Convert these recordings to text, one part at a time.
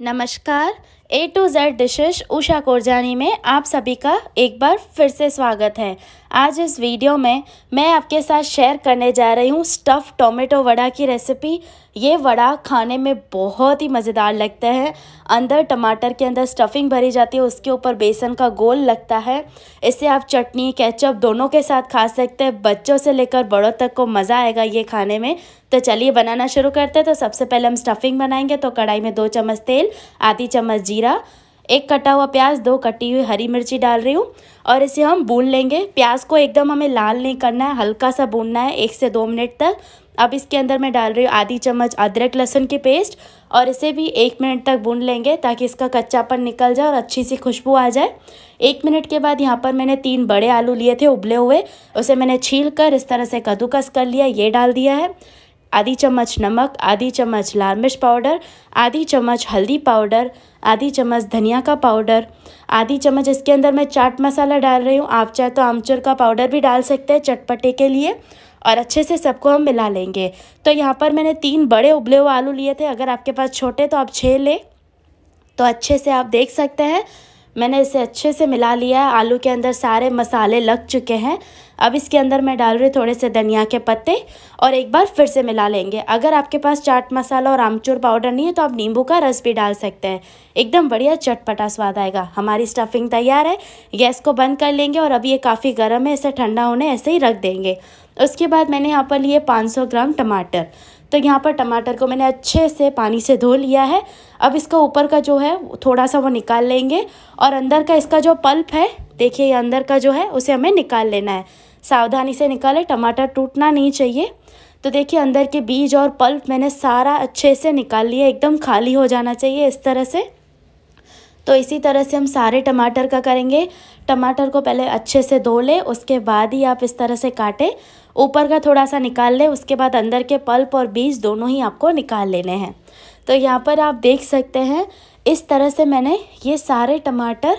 नमस्कार A to Z dishes Usha Korjani में आप सभी का एक बार फिर से स्वागत है आज इस वीडियो में मैं आपके साथ शेयर करने जा रही हूँ स्टफ़ टोमेटो वड़ा की रेसिपी ये वड़ा खाने में बहुत ही मज़ेदार लगता है अंदर टमाटर के अंदर स्टफिंग भरी जाती है उसके ऊपर बेसन का गोल लगता है इसे आप चटनी केचप दोनों के साथ खा सकते हैं बच्चों से लेकर बड़ों तक को मज़ा आएगा ये खाने में तो चलिए बनाना शुरू करते हैं तो सबसे पहले हम स्टफिंग बनाएंगे तो कढ़ाई में दो चम्मच तेल आधी चम्मच जी जीरा एक कटा हुआ प्याज दो कटी हुई हरी मिर्ची डाल रही हूँ और इसे हम भून लेंगे प्याज को एकदम हमें लाल नहीं करना है हल्का सा भूनना है एक से दो मिनट तक अब इसके अंदर मैं डाल रही हूँ आधी चम्मच अदरक लहसुन की पेस्ट और इसे भी एक मिनट तक भून लेंगे ताकि इसका कच्चापन निकल जाए और अच्छी सी खुशबू आ जाए एक मिनट के बाद यहाँ पर मैंने तीन बड़े आलू लिए थे उबले हुए उसे मैंने छील कर इस तरह से कद्दूकस कर लिया ये डाल दिया है आधी चम्मच नमक आधी चम्मच लाल मिर्च पाउडर आधी चम्मच हल्दी पाउडर आधी चम्मच धनिया का पाउडर आधी चम्मच इसके अंदर मैं चाट मसाला डाल रही हूँ आप चाहे तो आमचूर का पाउडर भी डाल सकते हैं चटपटे के लिए और अच्छे से सबको हम मिला लेंगे तो यहाँ पर मैंने तीन बड़े उबले हुए आलू लिए थे अगर आपके पास छोटे तो आप छः लें तो अच्छे से आप देख सकते हैं मैंने इसे अच्छे से मिला लिया है आलू के अंदर सारे मसाले लग चुके हैं अब इसके अंदर मैं डाल रही थोड़े से धनिया के पत्ते और एक बार फिर से मिला लेंगे अगर आपके पास चाट मसाला और आमचूर पाउडर नहीं है तो आप नींबू का रस भी डाल सकते हैं एकदम बढ़िया चटपटा स्वाद आएगा हमारी स्टफिंग तैयार है गैस को बंद कर लेंगे और अभी ये काफ़ी गर्म है इसे ठंडा होने ऐसे ही रख देंगे उसके बाद मैंने यहाँ पर लिए पाँच ग्राम टमाटर तो यहाँ पर टमाटर को मैंने अच्छे से पानी से धो लिया है अब इसका ऊपर का जो है थोड़ा सा वो निकाल लेंगे और अंदर का इसका जो पल्प है देखिए ये अंदर का जो है उसे हमें निकाल लेना है सावधानी से निकाले टमाटर टूटना नहीं चाहिए तो देखिए अंदर के बीज और पल्प मैंने सारा अच्छे से निकाल लिया एकदम खाली हो जाना चाहिए इस तरह से तो इसी तरह से हम सारे टमाटर का करेंगे टमाटर को पहले अच्छे से धो ले उसके बाद ही आप इस तरह से काटें ऊपर का थोड़ा सा निकाल लें उसके बाद अंदर के पल्प और बीज दोनों ही आपको निकाल लेने हैं तो यहाँ पर आप देख सकते हैं इस तरह से मैंने ये सारे टमाटर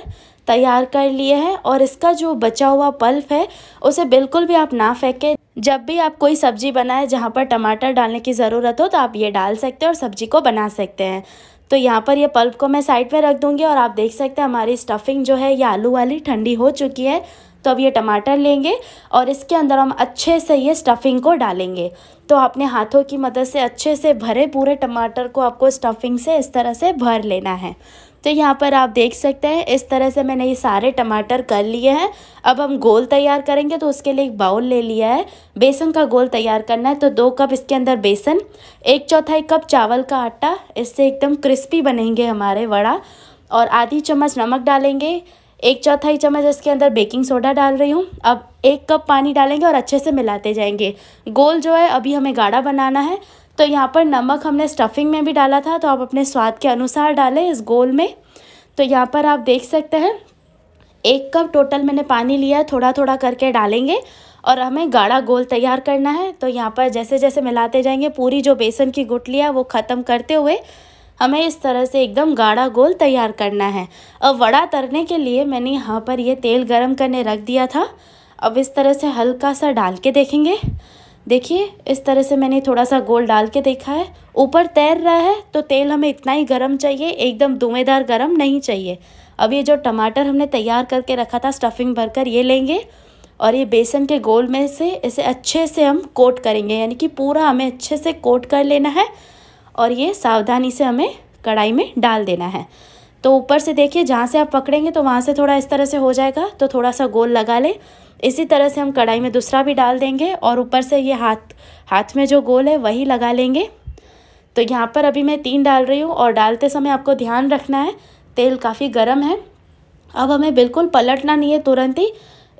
तैयार कर लिए हैं और इसका जो बचा हुआ पल्फ है उसे बिल्कुल भी आप ना फेंकें जब भी आप कोई सब्जी बनाए जहाँ पर टमाटर डालने की ज़रूरत हो तो आप ये डाल सकते हैं और सब्जी को बना सकते हैं तो यहाँ पर ये पल्प को मैं साइड पर रख दूँगी और आप देख सकते हैं हमारी स्टफिंग जो है ये आलू वाली ठंडी हो चुकी है तो अब ये टमाटर लेंगे और इसके अंदर हम अच्छे से ये स्टफिंग को डालेंगे तो अपने हाथों की मदद से अच्छे से भरे पूरे टमाटर को आपको स्टफिंग से इस तरह से भर लेना है तो यहाँ पर आप देख सकते हैं इस तरह से मैंने ये सारे टमाटर कर लिए हैं अब हम गोल तैयार करेंगे तो उसके लिए एक बाउल ले लिया है बेसन का गोल तैयार करना है तो दो कप इसके अंदर बेसन एक चौथाई कप चावल का आटा इससे एकदम क्रिस्पी बनेंगे हमारे वड़ा और आधी चम्मच नमक डालेंगे एक चौथाई चम्मच इसके अंदर बेकिंग सोडा डाल रही हूँ अब एक कप पानी डालेंगे और अच्छे से मिलाते जाएंगे गोल जो है अभी हमें गाढ़ा बनाना है तो यहाँ पर नमक हमने स्टफिंग में भी डाला था तो आप अपने स्वाद के अनुसार डालें इस गोल में तो यहाँ पर आप देख सकते हैं एक कप टोटल मैंने पानी लिया थोड़ा थोड़ा करके डालेंगे और हमें गाढ़ा गोल तैयार करना है तो यहाँ पर जैसे जैसे मिलाते जाएंगे पूरी जो बेसन की गुटलियाँ वो ख़त्म करते हुए हमें इस तरह से एकदम गाढ़ा गोल तैयार करना है अब वड़ा तरने के लिए मैंने यहाँ पर ये तेल गरम करने रख दिया था अब इस तरह से हल्का सा डाल के देखेंगे देखिए इस तरह से मैंने थोड़ा सा गोल डाल के देखा है ऊपर तैर रहा है तो तेल हमें इतना ही गर्म चाहिए एकदम धुएँदार गर्म नहीं चाहिए अब ये जो टमाटर हमने तैयार करके रखा था स्टफिंग भरकर ये लेंगे और ये बेसन के गोल में से इसे अच्छे से हम कोट करेंगे यानी कि पूरा हमें अच्छे से कोट कर लेना है और ये सावधानी से हमें कढ़ाई में डाल देना है तो ऊपर से देखिए जहाँ से आप पकड़ेंगे तो वहाँ से थोड़ा इस तरह से हो जाएगा तो थोड़ा सा गोल लगा ले इसी तरह से हम कढ़ाई में दूसरा भी डाल देंगे और ऊपर से ये हाथ हाथ में जो गोल है वही लगा लेंगे तो यहाँ पर अभी मैं तीन डाल रही हूँ और डालते समय आपको ध्यान रखना है तेल काफ़ी गर्म है अब हमें बिल्कुल पलटना नहीं है तुरंत ही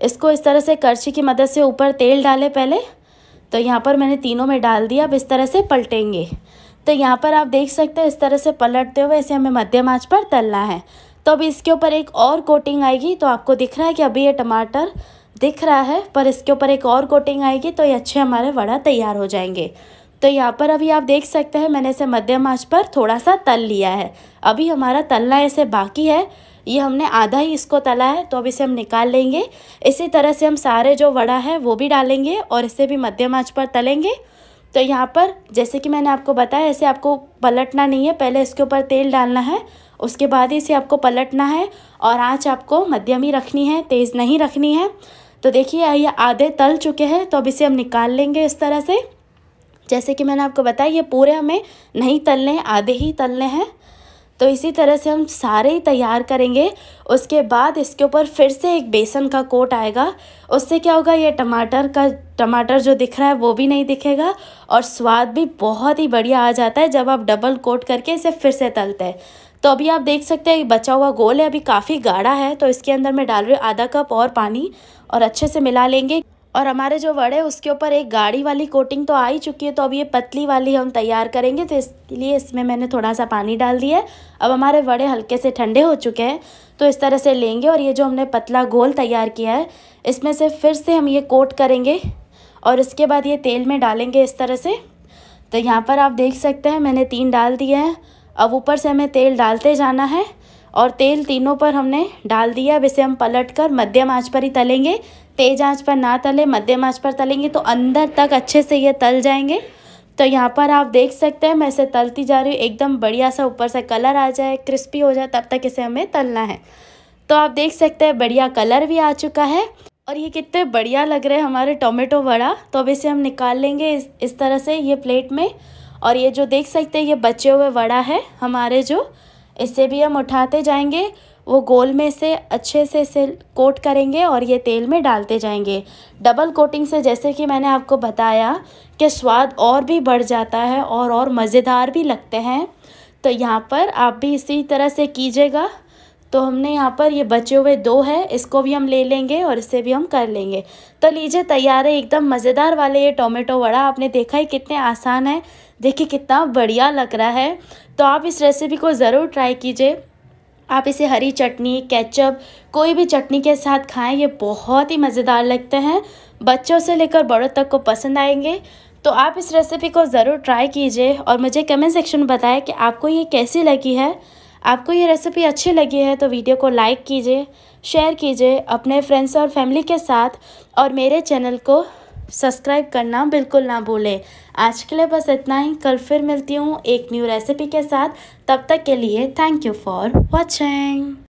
इसको इस तरह से करछी की मदद से ऊपर तेल डालें पहले तो यहाँ पर मैंने तीनों में डाल दिया अब इस तरह से पलटेंगे तो यहाँ पर आप देख सकते हो इस तरह से पलटते हुए इसे हमें मध्यम आँच पर तलना है तो अब इसके ऊपर एक और कोटिंग आएगी तो आपको दिख रहा है कि अभी ये टमाटर दिख रहा है पर इसके ऊपर एक और कोटिंग आएगी तो ये अच्छे हमारे वड़ा तैयार हो जाएंगे तो यहाँ पर अभी आप देख सकते हैं मैंने इसे मध्यम आँच पर थोड़ा सा तल लिया है अभी हमारा तलना ऐसे बाकी है ये हमने आधा ही इसको तला है तो अब इसे हम निकाल लेंगे इसी तरह से हम सारे जो वड़ा है वो भी डालेंगे और इसे भी मध्यम आँच पर तलेंगे तो यहाँ पर जैसे कि मैंने आपको बताया ऐसे आपको पलटना नहीं है पहले इसके ऊपर तेल डालना है उसके बाद ही इसे आपको पलटना है और आँच आपको मध्यम ही रखनी है तेज़ नहीं रखनी है तो देखिए ये आधे तल चुके हैं तो अब इसे हम निकाल लेंगे इस तरह से जैसे कि मैंने आपको बताया ये पूरे हमें नहीं तलने हैं आधे ही तलने हैं तो इसी तरह से हम सारे ही तैयार करेंगे उसके बाद इसके ऊपर फिर से एक बेसन का कोट आएगा उससे क्या होगा ये टमाटर का टमाटर जो दिख रहा है वो भी नहीं दिखेगा और स्वाद भी बहुत ही बढ़िया आ जाता है जब आप डबल कोट करके इसे फिर से तलते हैं तो अभी आप देख सकते हैं बचा हुआ गोल है अभी काफ़ी गाढ़ा है तो इसके अंदर मैं डाल रही हूँ आधा कप और पानी और अच्छे से मिला लेंगे और हमारे जो वड़े उसके ऊपर एक गाढ़ी वाली कोटिंग तो आ ही चुकी है तो अब ये पतली वाली हम तैयार करेंगे तो इसलिए इसमें मैंने थोड़ा सा पानी डाल दिया है अब हमारे वड़े हल्के से ठंडे हो चुके हैं तो इस तरह से लेंगे और ये जो हमने पतला गोल तैयार किया है इसमें से फिर से हम ये कोट करेंगे और इसके बाद ये तेल में डालेंगे इस तरह से तो यहाँ पर आप देख सकते हैं मैंने तीन डाल दिए हैं अब ऊपर से हमें तेल डालते जाना है और तेल तीनों पर हमने डाल दिया अब इसे हम पलट कर मध्यम आँच पर ही तलेंगे तेज़ आँच पर ना तले मध्यम आँच पर तलेंगे तो अंदर तक अच्छे से ये तल जाएंगे तो यहाँ पर आप देख सकते हैं मैं इसे तलती जा रही हूँ एकदम बढ़िया सा ऊपर से कलर आ जाए क्रिस्पी हो जाए तब तक इसे हमें तलना है तो आप देख सकते हैं बढ़िया कलर भी आ चुका है और ये कितने बढ़िया लग रहे हैं हमारे टोमेटो वड़ा तो अब इसे हम निकाल लेंगे इस इस तरह से ये प्लेट में और ये जो देख सकते हैं ये बचे हुए वड़ा है हमारे जो इसे भी हम उठाते जाएंगे वो गोल में से अच्छे से इसे कोट करेंगे और ये तेल में डालते जाएंगे डबल कोटिंग से जैसे कि मैंने आपको बताया कि स्वाद और भी बढ़ जाता है और और मज़ेदार भी लगते हैं तो यहाँ पर आप भी इसी तरह से कीजिएगा तो हमने यहाँ पर ये बचे हुए दो है इसको भी हम ले लेंगे और इससे भी हम कर लेंगे तो लीजिए तैयार है एकदम मज़ेदार वाले ये टोमेटो वड़ा आपने देखा है कितने आसान है देखिए कितना बढ़िया लग रहा है तो आप इस रेसिपी को ज़रूर ट्राई कीजिए आप इसे हरी चटनी केचप कोई भी चटनी के साथ खाएं ये बहुत ही मज़ेदार लगते हैं बच्चों से लेकर बड़ों तक को पसंद आएंगे तो आप इस रेसिपी को ज़रूर ट्राई कीजिए और मुझे कमेंट सेक्शन में बताएं कि आपको ये कैसी लगी है आपको ये रेसिपी अच्छी लगी है तो वीडियो को लाइक कीजिए शेयर कीजिए अपने फ्रेंड्स और फैमिली के साथ और मेरे चैनल को सब्सक्राइब करना बिल्कुल ना भूलें आज के लिए बस इतना ही कल फिर मिलती हूँ एक न्यू रेसिपी के साथ तब तक के लिए थैंक यू फॉर वॉचिंग